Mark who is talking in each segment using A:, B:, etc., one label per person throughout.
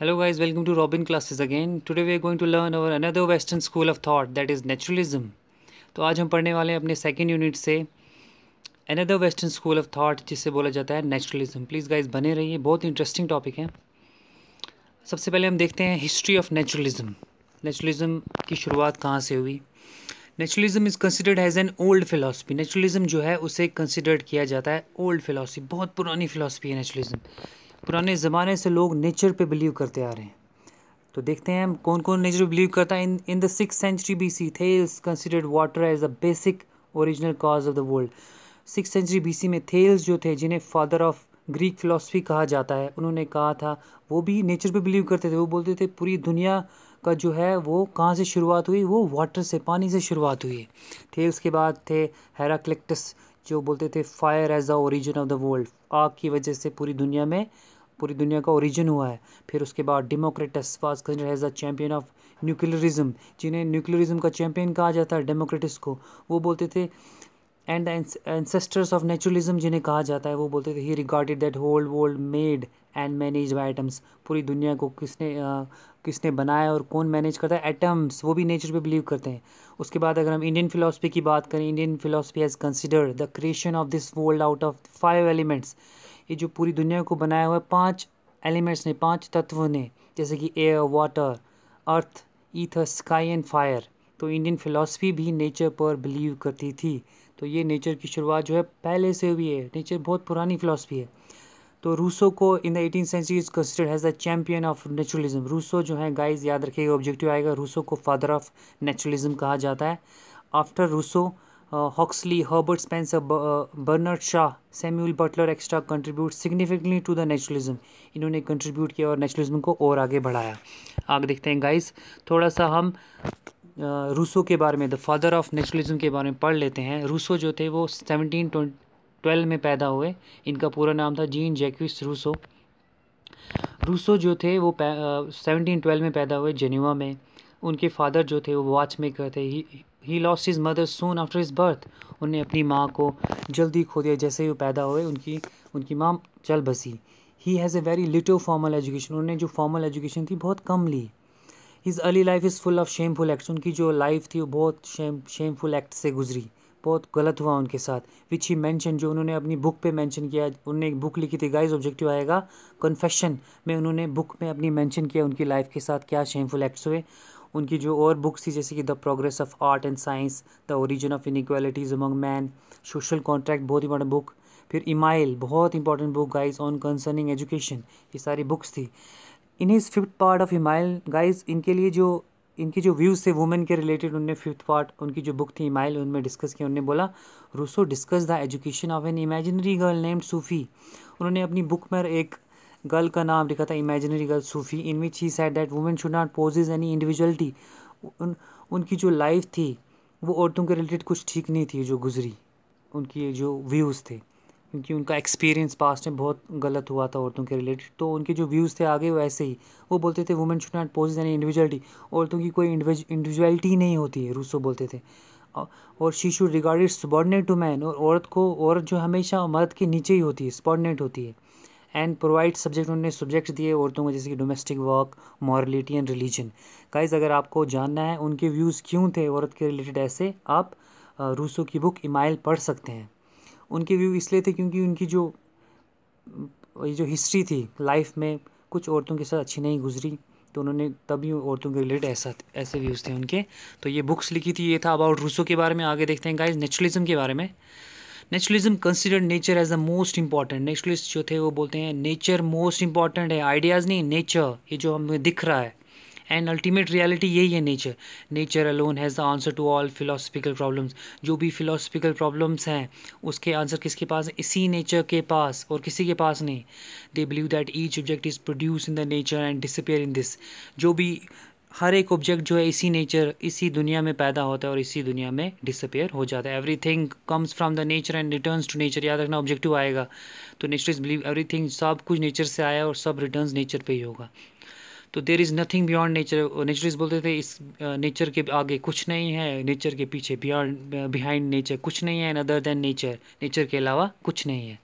A: Hello guys, welcome to Robin classes again. Today we are going to learn our another Western school of thought that is naturalism. तो आज हम पढ़ने वाले हैं अपने second unit से another western school of thought जिसे बोला जाता है नेचुरलिज्म प्लीज़ गाइज बने रहिए बहुत इंटरेस्टिंग टॉपिक है सबसे पहले हम देखते हैं हिस्ट्री ऑफ नेचुरलिज्म नेचुरलिज्म की शुरुआत कहाँ से हुई naturalism is considered as an old philosophy naturalism जो है उसे कंसिडर्ड किया जाता है ओल्ड फिलासफी बहुत पुरानी फिलासफी है नेचुरलिज्म पुराने ज़माने से लोग नेचर पे बिलीव करते आ रहे हैं तो देखते हैं हम कौन कौन नेचर बिलीव करता है in in the six century B C is considered water as a basic original cause of the world six century B C में थेल्स जो थे जिन्हें फादर ऑफ ग्रीक फिलासफी कहा जाता है उन्होंने कहा था वो भी नेचर पे बिलीव करते थे वो बोलते थे पूरी दुनिया का जो है वो कहाँ से शुरुआत हुई वो वाटर से पानी से शुरुआत हुई है थेल्स के बाद थे हेराक्लेक्टस जो बोलते थे fire as the origin of the world आग की वजह से पूरी दुनिया में पूरी दुनिया का ओरिजिन हुआ है फिर उसके बाद Democritus was consider as a champion of nuclearism जिन्हें न्यूक्लियरिज्म का चैम्पियन कहा जाता है डेमोक्रेटिस को वो बोलते थे एंड एंसेस्टर्स ऑफ नेचुरलिज्म जिन्हें कहा जाता है वो बोलते थे he regarded that whole world made and manage by atoms पूरी दुनिया को किसने आ, किसने बनाया और कौन मैनेज करता है एटम्स वो भी नेचर पे बिलीव करते हैं उसके बाद अगर हम इंडियन फिलासफी की बात करें Indian philosophy has consider the creation of this world out of five elements ये जो पूरी दुनिया को बनाया हुआ है पाँच एलिमेंट्स ने पाँच तत्वों ने जैसे कि air water earth ether sky and fire तो इंडियन फिलासफी भी नेचर पर बिलीव करती थी तो ये नेचर की शुरुआत जो है पहले से हुई है नेचर बहुत पुरानी फ़िलासफी है तो रूसो को in the eighteen century is considered as the champion of naturalism Rousseau जो है गाइस याद रखिएगा ऑब्जेक्टिव आएगा रूसो को फादर ऑफ नेचुरलिज्म कहा जाता है after Rousseau Huxley Herbert Spencer Bernard Shaw Samuel Butler extra contribute significantly to the naturalism इन्होंने कंट्रीब्यूट किया और नेचुरलिज्म को और आगे बढ़ाया आगे देखते हैं गाइस थोड़ा सा हम uh, रूसो के बारे में द फादर ऑफ नेचुरलिज्म के बारे में पढ़ लेते हैं रूसो जो थे वो सेवनटीन ट्वेल्व में पैदा हुए इनका पूरा नाम था जीन जैक्विस रूसो रूसो जो थे वो सेवनटीन ट्वेल्व uh, में पैदा हुए जेनेवा में उनके फादर जो थे वो वॉच मेकर थे he lost his mother soon after his birth उन्हें अपनी माँ को जल्दी खो दिया जैसे ही वो पैदा हुए उनकी उनकी माँ चल बसी he has a very little formal education उन्होंने जो फॉर्मल एजुकेशन थी बहुत कम ली his early life is full of shameful acts उनकी जो लाइफ थी वो बहुत शेम शेमफुल एक्ट से गुजरी बहुत गलत हुआ उनके साथ विच ही मैंशन जो उन्होंने अपनी बुक पे मेंशन किया उन्होंने एक बुक लिखी थी गाइस ऑब्जेक्टिव आएगा कन्फेशन में उन्होंने बुक में अपनी मेंशन किया उनकी लाइफ के साथ क्या शेमफुल एक्ट्स हुए उनकी जो और बुक्स थी जैसे कि the progress of art and science the origin of inequalities among man social contract बहुत इंपॉर्टेंट बुक फिर इमाइल बहुत important book guys on concerning education ये सारी बुक्स थी in his fifth part of Emile guys इनके लिए जो इनके जो व्यूज़ थे वुमेन के रिलेटेड उनने फिफ्थ पार्ट उनकी जो बुक थी इमाइल उनमें डिस्कस किया उन्होंने बोला Rousseau discuss the education of an imaginary girl named Sophie उन्होंने अपनी बुक में एक गर्ल का नाम लिखा था imaginary girl Sophie in which he said that women should not is any individuality उन उनकी जो लाइफ थी वो औरतों के रिलेटेड कुछ ठीक नहीं थी जो गुजरी उनकी जो व्यूज़ थे क्योंकि उनका एक्सपीरियंस पास्ट में बहुत गलत हुआ था औरतों के रिलेटेड तो उनके जो व्यूज़ थे आगे वैसे ही वो बोलते थे women should not pose any individuality औरतों की कोई इंडिविजुअलिटी नहीं होती है रूसो बोलते थे और she should it subordinate to man और औरत को औरत जो हमेशा मर्द के नीचे ही होती है सबॉर्डिनेट होती है एंड प्रोवाइड सब्जेक्ट उन्होंने सब्जेक्ट्स दिए औरतों को जैसे कि domestic work morality and religion guys अगर आपको जानना है उनके व्यूज़ क्यों थे औरत के रिलेटेड ऐसे आप रूसो की बुक इमाइल पढ़ सकते हैं उनके व्यू इसलिए थे क्योंकि उनकी जो ये जो हिस्ट्री थी लाइफ में कुछ औरतों के साथ अच्छी नहीं गुजरी तो उन्होंने तभी औरतों के रिलेटेड ऐसा ऐसे व्यूज़ थे उनके तो ये बुक्स लिखी थी ये था अबाउट रूसो के बारे में आगे देखते हैं गाइज नेचुरलिज्म के बारे में naturalism consider nature as the most important naturalist जो थे वो बोलते हैं नेचर मोस्ट इंपॉर्टेंट है आइडियाज़ नहीं नेचर ये जो हमें दिख रहा है एंड अल्टीमेट रियलिटी यही है nature nature alone has the answer to all philosophical problems जो भी फिलोसफिकल प्रॉब्लम्स हैं उसके आंसर किसके पास इसी नेचर के पास और किसी के पास नहीं they believe that each object is produce in the nature and disappear in this जो भी हर एक ऑब्जेक्ट जो है इसी नेचर इसी दुनिया में पैदा होता है और इसी दुनिया में डिसअपेयर हो जाता है everything comes from the nature and returns to nature याद रखना ऑब्जेक्टिव आएगा तो nature is believe everything सब कुछ नेचर से आया और सब रिटर्न्स नेचर पे ही होगा तो there is nothing beyond nature इज बोलते थे इस नेचर के आगे कुछ नहीं है नेचर के पीछे बियॉन्ड बिहाइंड नेचर कुछ नहीं है अदर देन नेचर नेचर के अलावा कुछ नहीं है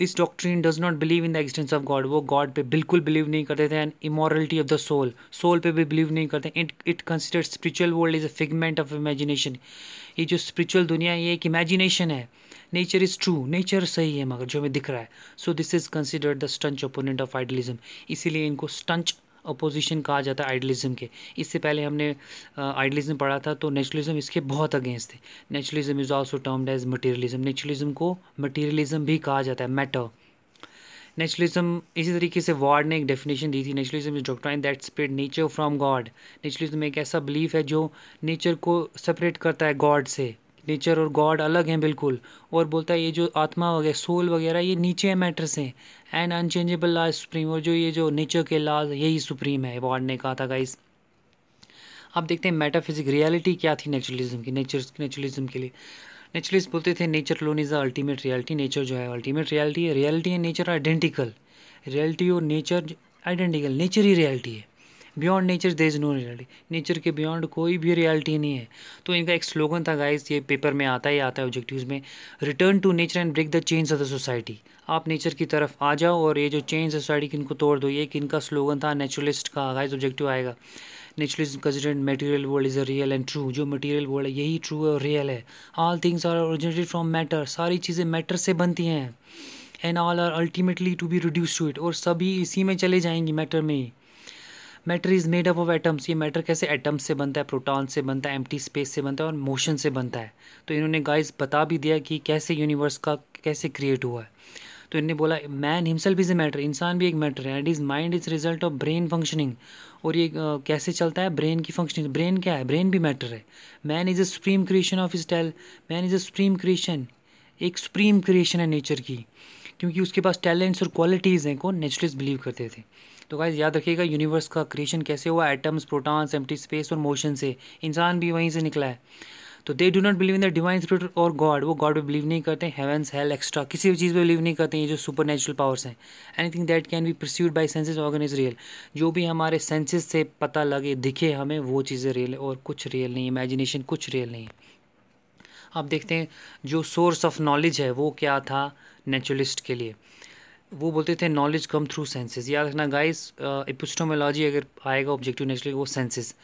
A: this doctrine does not believe in the existence of God वो गॉड पे बिल्कुल बिलीव नहीं करते थे and immortality of the soul soul पे भी बिलीव नहीं करते it it consider spiritual world is a figment of imagination ये जो स्पिरिचुअल दुनिया है ये एक इमेजिनेशन है नेचर इज़ ट्रू नेचर सही है मगर जो हमें दिख रहा है so this is considered the staunch opponent of idealism इसीलिए इनको स्टंच अपोजिशन कहा जाता है आइडलिज्म के इससे पहले हमने आइडलिज्म पढ़ा था तो नेचुरलिज्म इसके बहुत अगेंस्ट थे naturalism is also termed as materialism naturalism को मटीरियलिज्म भी कहा जाता है मैटर नेचुरलिज्म इसी तरीके से वार्ड ने एक डेफिनेशन दी थी naturalism is doctrine that spread nature from God naturalism एक ऐसा बिलीफ है जो नेचर को सेपरेट करता है गॉड से नेचर और गॉड अलग हैं बिल्कुल और बोलता है ये जो आत्मा वगैरह सोल वगैरह ये नीचे है मैटर से एंड अनचेंजेबल लॉ सुप्रीम और जो ये जो नेचर के लॉज यही सुप्रीम है वार्ड ने कहा था गाइस अब देखते हैं मेटाफिजिक रियलिटी क्या थी नेचुरलिज्म की नेचर नेचुरलिज्म के लिए नेचुरलिस्ट बोलते थे nature alone is the ultimate reality nature जो है अल्टीमेट रियलिटी है reality and nature identical reality और नेचर आइडेंटिकल नेचर ही रियलिटी है beyond nature there is no reality nature के बियॉन्ड कोई भी रियलिटी नहीं है तो इनका एक स्लोगन था गाइज ये पेपर में आता ही आता है ऑब्जेक्टिव्स में return to nature and break the change of the society आप नेचर की तरफ आ जाओ और ये जो चेंज सोसाइटी किनको तोड़ दो ये किनका स्लोगन था नेचुरलिस्ट का गाइस ऑब्जेक्टिव आएगा naturalism considered material world is a real and true जो मटेरियल वर्ल्ड है यही ट्रू है और रियल है all things are originated from matter सारी चीज़ें मैटर से बनती हैं and all are ultimately to be reduce to it और सभी इसी में चले जाएंगी मैटर में ही matter is made up of atoms ये मैटर कैसे एटम्स से बनता है प्रोटॉन से बनता है एम्प्टी स्पेस से बनता है और मोशन से बनता है तो इन्होंने गाइस बता भी दिया कि कैसे यूनिवर्स का कैसे क्रिएट हुआ है तो इन्होंने बोला man himself is a matter इंसान भी एक मैटर है and his mind is result of brain functioning और ये कैसे चलता है ब्रेन की फंक्शनिंग ब्रेन क्या है ब्रेन भी मैटर है man is a supreme creation of style man is a supreme creation एक सुप्रीम क्रिएशन है नेचर की क्योंकि उसके पास टैलेंट्स और क्वालिटीज़ हैं को नेचुरलिस्ट बिलीव करते थे तो गाइज याद रखिएगा यूनिवर्स का क्रिएशन कैसे हुआ एटम्स प्रोटॉन्स एम्प्टी स्पेस और मोशन से इंसान भी वहीं से निकला है तो they do not believe in the divine spirit और गॉड वो गॉड पे बिलीव नहीं करते हैं हेल एक्स्ट्रा किसी भी चीज़ पे बिलीव नहीं करते हैं ये जो सुपर नेचुरल पावर्स हैं anything that can be perceived by senses organ is real जो भी हमारे सेंसेस से पता लगे दिखे हमें वो चीज़ें रियल है और कुछ रियल नहीं इमेजिनेशन कुछ रियल नहीं आप देखते हैं जो सोर्स ऑफ नॉलेज है वो क्या था नेचुरलिस्ट के लिए वो बोलते थे नॉलेज कम थ्रू सेंसेस याद रखना गाइस एपिस्टोमोलॉजी uh, अगर आएगा ऑब्जेक्टिव नेचुरली वो सेंसेस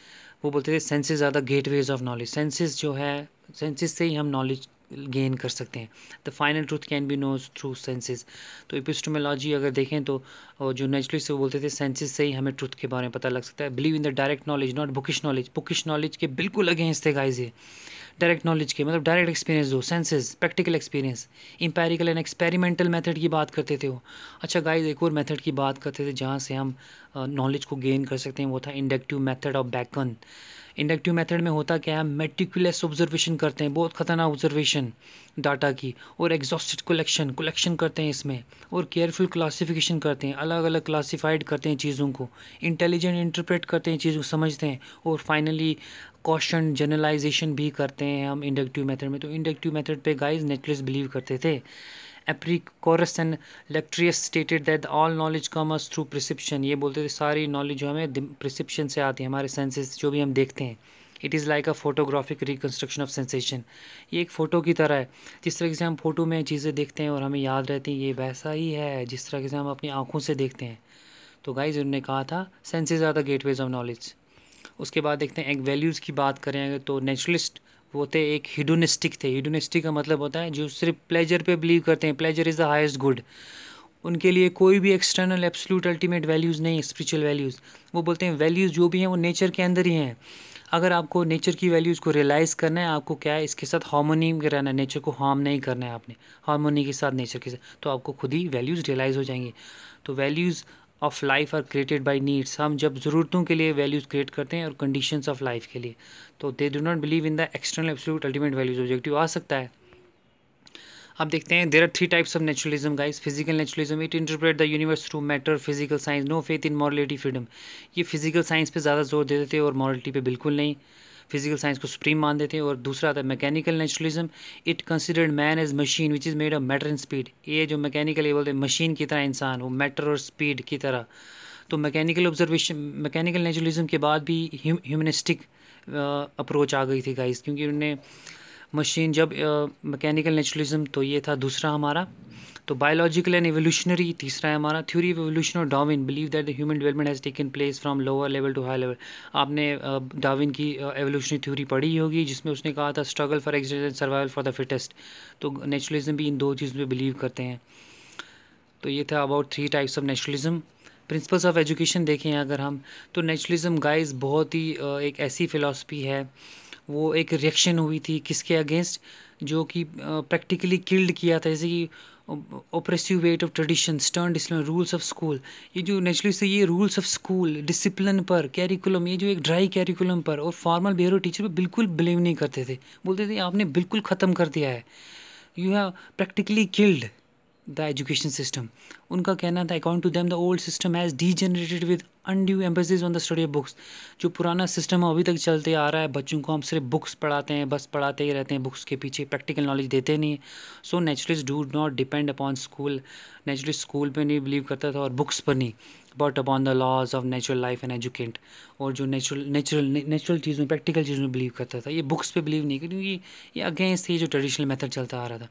A: वो बोलते थे senses are the ways of knowledge senses जो है सेंसेस से ही हम नॉलेज गेन कर सकते हैं the final truth can be knows through senses तो एपिस्टोमोलॉजी अगर देखें तो जो नेचुरली से वो बोलते थे सेंसेस से ही हमें ट्रूथ के बारे में पता लग सकता है believe in the direct knowledge not bookish knowledge bookish knowledge के बिल्कुल अगेंस्ट थे गाइज ये डायरेक्ट नॉलेज के मतलब डायरेक्ट एक्सपीरियंस दो senses practical experience empirical and experimental method की बात करते थे वो अच्छा गाइस एक और मेथड की बात करते थे जहाँ से हम नॉलेज को गेन कर सकते हैं वो था inductive method of Bacon inductive method में होता क्या है मेटिकुलस ऑब्जर्वेशन करते हैं बहुत ख़तरनाक ऑब्जर्वेशन डाटा की और एग्जॉस्टेड कलेक्शन कलेक्शन करते हैं इसमें और केयरफुल क्लासिफिकेशन करते हैं अलग अलग क्लासिफाइड करते हैं चीज़ों को इंटेलिजेंट इंटरप्रेट करते हैं चीज़ों को समझते हैं और फाइनली क्वेश्चन जनरलाइजेशन भी करते हैं हम इंडक्टिव मेथड में तो इंडक्टिव मेथड पे गाइस नेचुरल बिलीव करते थे Epicurus and Lucretius stated that all knowledge comes through perception ये बोलते थे सारी नॉलेज जो हमें प्रिसिप्शन से आती है हमारे सेंसेस जो भी हम देखते हैं it is like a photographic reconstruction of sensation ये एक फ़ोटो की तरह है जिस तरीके से हम फ़ोटो में चीज़ें देखते हैं और हमें याद रहती है ये वैसा ही है जिस तरीके से हम अपनी आँखों से देखते हैं तो गाइज उन्होंने कहा था senses are the ways of knowledge उसके बाद देखते हैं एक वैल्यूज़ की बात करें तो नेचुरलिस्ट वो थे एक हिडोनिस्टिक थे हिडोनिस्टिक का मतलब होता है जो सिर्फ प्लेजर पे बिलीव करते हैं pleasure is the highest good उनके लिए कोई भी एक्सटर्नल एब्सोल्यूट अल्टीमेट वैल्यूज़ नहीं स्पिरिचुअल वैल्यूज़ वो बोलते हैं वैल्यूज़ जो भी हैं वो नेचर के अंदर ही हैं अगर आपको नेचर की वैल्यूज़ को रियलाइज़ करना है आपको क्या है इसके साथ हारमोनी में रहना है नेचर को हार्म नहीं करना है आपने हारमोनी के साथ नेचर के साथ तो आपको खुद ही वैल्यूज़ रियलाइज़ हो जाएंगे तो values of life are created by needs हम जब ज़रूरतों के लिए वैल्यूज़ क्रिएट करते हैं और कंडीशन ऑफ लाइफ के लिए तो they do not believe in the external absolute ultimate values objective आ सकता है अब देखते हैं there are three types of naturalism guys physical naturalism it interpret the universe through matter physical science no faith in morality freedom ये physical science पे ज़्यादा जोर दे देते हैं और मॉरलिटी पे बिल्कुल नहीं फिजिकल साइंस को सुप्रीम मानते थे और दूसरा था mechanical naturalism it considered man as machine which is made of matter and speed ये जो मैकेनिकल ये बोलते हैं मशीन की तरह इंसान वो मैटर और स्पीड की तरह तो मैकेनिकल ऑब्जर्वेशन मैकेनिकल नेचुरलिज्म के बाद भी ह्यूमनिस्टिक अप्रोच आ गई थी गाइस क्योंकि उन्होंने मशीन जब मैकेनिकल नेचुरलिज्म तो ये था दूसरा हमारा तो बायोलॉजिकल एंड एवोल्यूशनरी तीसरा है हमारा थ्योरी ऑफ एवोल्यूशन और Darwin believe that the human development has taken place from lower level to high level आपने डाविन की एवोल्यूशनरी थ्योरी पढ़ी होगी जिसमें उसने कहा था struggle for existence and survival for the fittest तो नेचुरलिज्म भी इन दो चीज़ों पर बिलीव करते हैं तो ये था about three types of naturalism principles of education देखें अगर हम तो नेचुरलिज्म गाइस बहुत ही एक ऐसी फ़िलासफ़ी है वो एक रिएक्शन हुई थी किसके अगेंस्ट जो कि प्रैक्टिकली किल्ड किया था जैसे कि oppressive weight of tradition stern discipline rules of school ये जो नेचुरली से ये रूल्स ऑफ स्कूल डिसिप्लिन पर कैरिकुलम ये जो एक ड्राई कैरिकुलम पर और फॉर्मल बिहेवियर टीचर पर बिल्कुल बिलीव नहीं करते थे बोलते थे आपने बिल्कुल ख़त्म कर दिया है you have practically killed the education system उनका कहना था according to them the old system has degenerated with undue emphasis on the study of books जो पुराना सिस्टम है अभी तक चलते आ रहा है बच्चों को हम सिर्फ बुक्स पढ़ाते हैं बस पढ़ाते ही रहते हैं बुक्स के पीछे प्रैक्टिकल नॉलेज देते नहीं है so natural do not depend upon school natural school पर नहीं बिलीव करता था और बुक्स पर नहीं but upon the laws of natural life and educate और जो नेचुरल नेचुरल नेचुरल चीज़ों में प्रैक्टिकल चीज़ों में बिलीव करता था ये बुक्स पर बिलीव नहीं क्योंकि ये अगेंस्ट ये जो ट्रेडिशनल मैथड चलता आ रहा था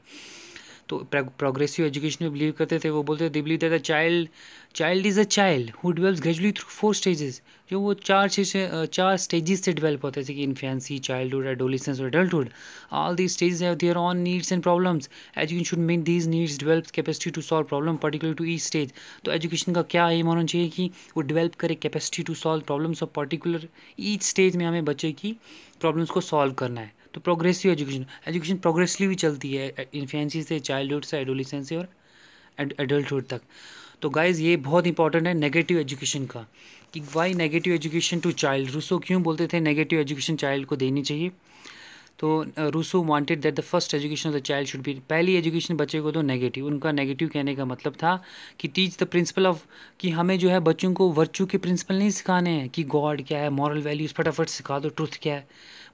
A: तो प्रोग्रेसिव एजुकेशन में बिलीव करते थे वो बोलते थे believe that the child child is a child who develop gradually through four stages जो वो चार चार स्टेजेस से डिवेल्प होते थे कि इन्फेंसी चाइल्ड हुड एडोलिसंस और adulthood all these stages have their own needs and problems education should make these needs develop capacity to solve problem particular to the stage तो एजुकेशन का क्या aim होना चाहिए कि वो डिवेल्प करे capacity to solve problems of particular each stage में हमें बच्चे की प्रॉब्लम्स को सॉल्व करना है तो प्रोग्रेसिव एजुकेशन एजुकेशन प्रोग्रेसिवली चलती है इन्फेंसी से चाइल्डहुड से एडोलिसेंस से और एडल्टहुड तक तो गाइज ये बहुत इंपॉर्टेंट है नेगेटिव एजुकेशन का कि why negative education to child Rousseau क्यों बोलते थे नेगेटिव एजुकेशन चाइल्ड को देनी चाहिए तो Rousseau wanted that the first education of the child should be पहली एजुकेशन बच्चे को दो तो नेगेटिव उनका नेगेटिव कहने का मतलब था कि टीच द प्रिंसिपल ऑफ कि हमें जो है बच्चों को वर्चू के प्रिंसिपल नहीं सिखाने हैं कि गॉड क्या है मॉरल वैल्यूज़ फटाफट सिखा दो ट्रुथ क्या है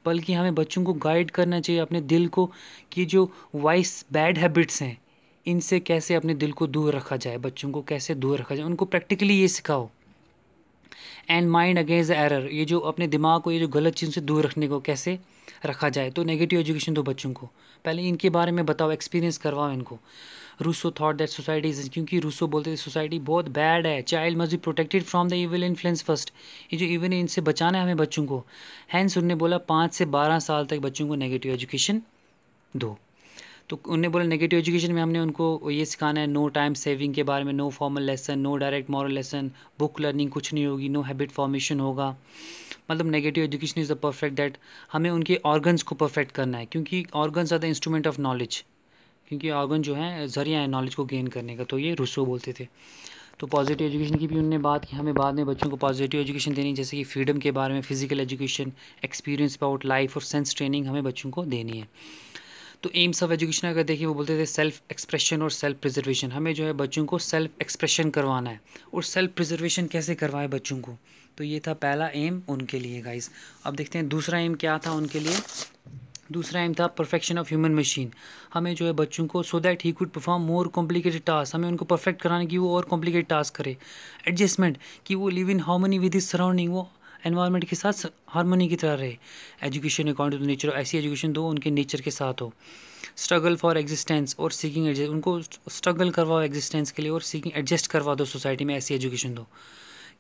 A: बल्कि हमें बच्चों को गाइड करना चाहिए अपने दिल को कि जो वाइस बैड हैबिट्स हैं इनसे कैसे अपने दिल को दूर रखा जाए बच्चों को कैसे दूर रखा जाए उनको प्रैक्टिकली ये सिखाओ एंड माइंड अगेंस्ट एरर ये जो अपने दिमाग को ये जो गलत चीज़ से दूर रखने को कैसे रखा जाए तो नेगेटिव एजुकेशन दो बच्चों को पहले इनके बारे में बताओ एक्सपीरियंस करवाओ इनको Rousseau thought that society is क्योंकि रूसो बोलते थे सोसाइटी बहुत बैड है child must be protected from the evil influence first ये जो इवन इनसे बचाना है हमें बच्चों को हैंस सुनने बोला पाँच से बारह साल तक बच्चों को नेगेटिव एजुकेशन दो तो उन्होंने बोला नेगेटिव एजुकेशन में हमने उनको ये सिखाना है नो टाइम सेविंग के बारे में no formal lesson no direct moral lesson book learning कुछ नहीं होगी नो हैबिट फॉर्मेशन होगा मतलब negative education is the perfect that हमें उनके ऑर्गन्स को परफेक्ट करना है क्योंकि organs are the instrument of knowledge क्योंकि ऑर्गन जो है जरिया है नॉलेज को गेन करने का तो ये रूसो बोलते थे तो पॉजिटिव एजुकेशन की भी उन्होंने बात की हमें बाद में बच्चों को पॉजिटिव एजुकेशन देनी जैसे कि फ्रीडम के बारे में physical education experience about life और सेंस ट्रेनिंग हमें बच्चों को देनी है तो एम्स ऑफ एजुकेशन अगर देखिए वो बोलते थे सेल्फ एक्सप्रेशन और सेल्फ प्रिजर्वेशन हमें जो है बच्चों को सेल्फ एक्सप्रेशन करवाना है और सेल्फ प्रिजर्वेशन कैसे करवाए बच्चों को तो ये था पहला एम उनके लिए गाइस अब देखते हैं दूसरा एम क्या था उनके लिए दूसरा एम था परफेक्शन ऑफ ह्यूमन मशीन हमें जो है बच्चों को so that he could perform more complicated task हमें उनको परफेक्ट कराने की वो और कॉम्प्लिकेटेड टास्क करे एडजस्टमेंट कि वो live in harmony with his surrounding वो एनवायरनमेंट के साथ हारमोनी की तरह रहे एजुकेशन अकॉर्डिंग टू नेचर ऐसी एजुकेशन दो उनके नेचर के साथ हो स्ट्रगल फॉर एग्जिस्टेंस और सीकिंग एडजस्ट उनको स्ट्रगल करवाओ एग्जिस्टेंस के लिए और सीकिंग एडजस्ट करवा दो सोसाइटी में ऐसी एजुकेशन दो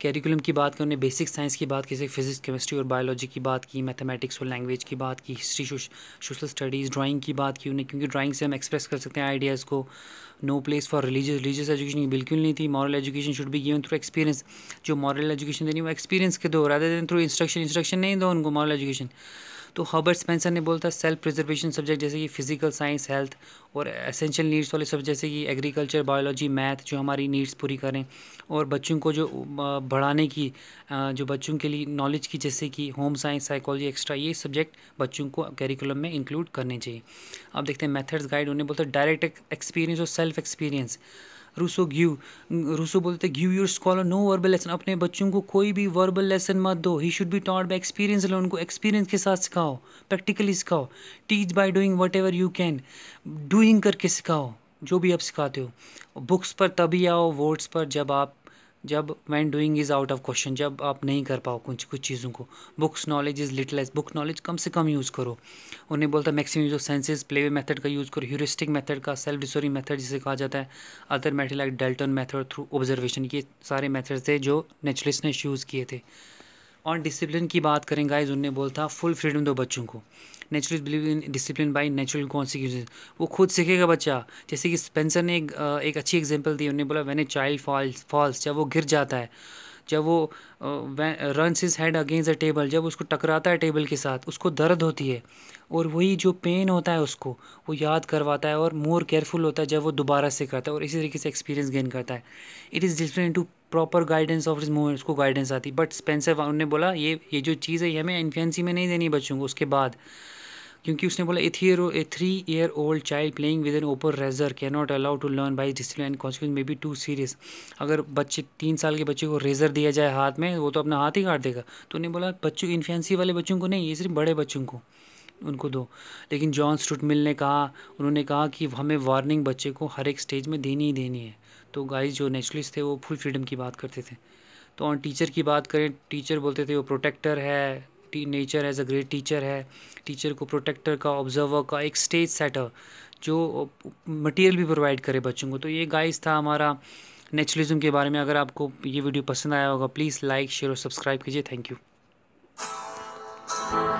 A: कैरिकुलम की बात की उन्हें बेसिक साइंस की बात की जैसे फिजिक्स केमिस्ट्री और बायोलॉजी की बात की मैथमेटिक्स और लैंग्वेज की बात की हिस्ट्री सोशल स्टडीज़ ड्राइंग की बात की उन्हें क्योंकि ड्राइंग से हम एक्सप्रेस कर सकते हैं आइडियाज़ को no place for religious religious education बिल्कुल नहीं थी moral education should be given through experience जो मॉरल एजुकेशन देनी वो एक्सपीरियंस के दो रहा देन थ्रू इंस्ट्रक्शन इंस्ट्रक्शन नहीं दो उनको मॉरल एजुकेशन तो हर्बर्ट स्पेंसर ने बोला था सेल्फ प्रिजर्वेशन सब्जेक्ट जैसे कि फिजिकल साइंस हेल्थ और एसेंशियल नीड्स वाले सब्जेक्ट जैसे कि एग्रीकल्चर बायोलॉजी मैथ जो हमारी नीड्स पूरी करें और बच्चों को जो बढ़ाने की जो बच्चों के लिए नॉलेज की जैसे कि होम साइंस साइकोलॉजी एक्स्ट्रा ये सब्जेक्ट बच्चों को कैरिकुलम में इंक्लूड करने चाहिए अब देखते हैं मेथड्स गाइड उन्हें बोलते हैं डायरेक्ट एक्सपीरियंस और self experience Rousseau give Rousseau बोलते give your scholar no verbal lesson अपने बच्चों को कोई भी वर्बल लेसन मत दो he should be taught by experience लो उनको एक्सपीरियंस के साथ सिखाओ प्रैक्टिकली सिखाओ teach by doing whatever you can doing करके सिखाओ जो भी आप सिखाते हो बुक्स पर तभी आओ वर्ड्स पर जब आप जब when doing is out of question जब आप नहीं कर पाओ कुछ कुछ चीज़ों को books knowledge is little as book knowledge कम से कम यूज़ करो उन्हें बोलता है maximum use of senses play way method का यूज़ करो ह्यूरिस्टिक मैथड का सेल्फ डिस्कवरिंग मैथड जिसे कहा जाता है other method like Dalton method through observation ये सारे मैथड्स थे जो नेचुरलिस्ट ने यूज़ किए थे और डिसिप्लिन की बात करें गाइज उनने बोला था फुल फ्रीडम दो बच्चों को natural believe in discipline by natural consequence वो खुद सीखेगा बच्चा जैसे कि स्पेंसर ने एक, एक अच्छी एग्जांपल दी उन्होंने बोला when a child falls falls जब वो गिर जाता है जब वो run his head against a table जब उसको टकराता है टेबल के साथ उसको दर्द होती है और वही जो पेन होता है उसको वो याद करवाता है और मोर केयरफुल होता है जब वो दोबारा से करता है और इसी तरीके से एक्सपीरियंस गेन करता है it is different to proper guidance of his movement उसको गाइडेंस आती बट स्पेंसर वाउन ने बोला ये ये जो चीज़ है ये हमें इन्फेंसी में नहीं देनी बच्चों को उसके बाद क्योंकि उसने बोला a three a three year old child playing with an open razor can not allow to learn by discipline and consequence may be too serious अगर बच्चे तीन साल के बच्चे को रेजर दिया जाए हाथ में वो तो अपना हाथ ही काट देगा तो उन्हें बोला बच्चों इन्फेंसी वाले बच्चों को नहीं ये सिर्फ बड़े बच्चों को उनको दो लेकिन जॉन स्टूट मिल ने कहा उन्होंने कहा कि हमें वार्निंग बच्चे को हर एक स्टेज में देनी ही देनी है तो गाइस जो नेचुरलिस्ट थे वो फुल फ्रीडम की बात करते थे तो ऑन टीचर की बात करें टीचर बोलते थे वो प्रोटेक्टर है nature as a great teacher है टीचर को प्रोटेक्टर का ऑब्जर्वर का एक स्टेज सेटर जो मटेरियल भी प्रोवाइड करे बच्चों को तो ये गाइस था हमारा नेचुरलिज्म के बारे में अगर आपको ये वीडियो पसंद आया होगा प्लीज़ लाइक शेयर और सब्सक्राइब कीजिए थैंक यू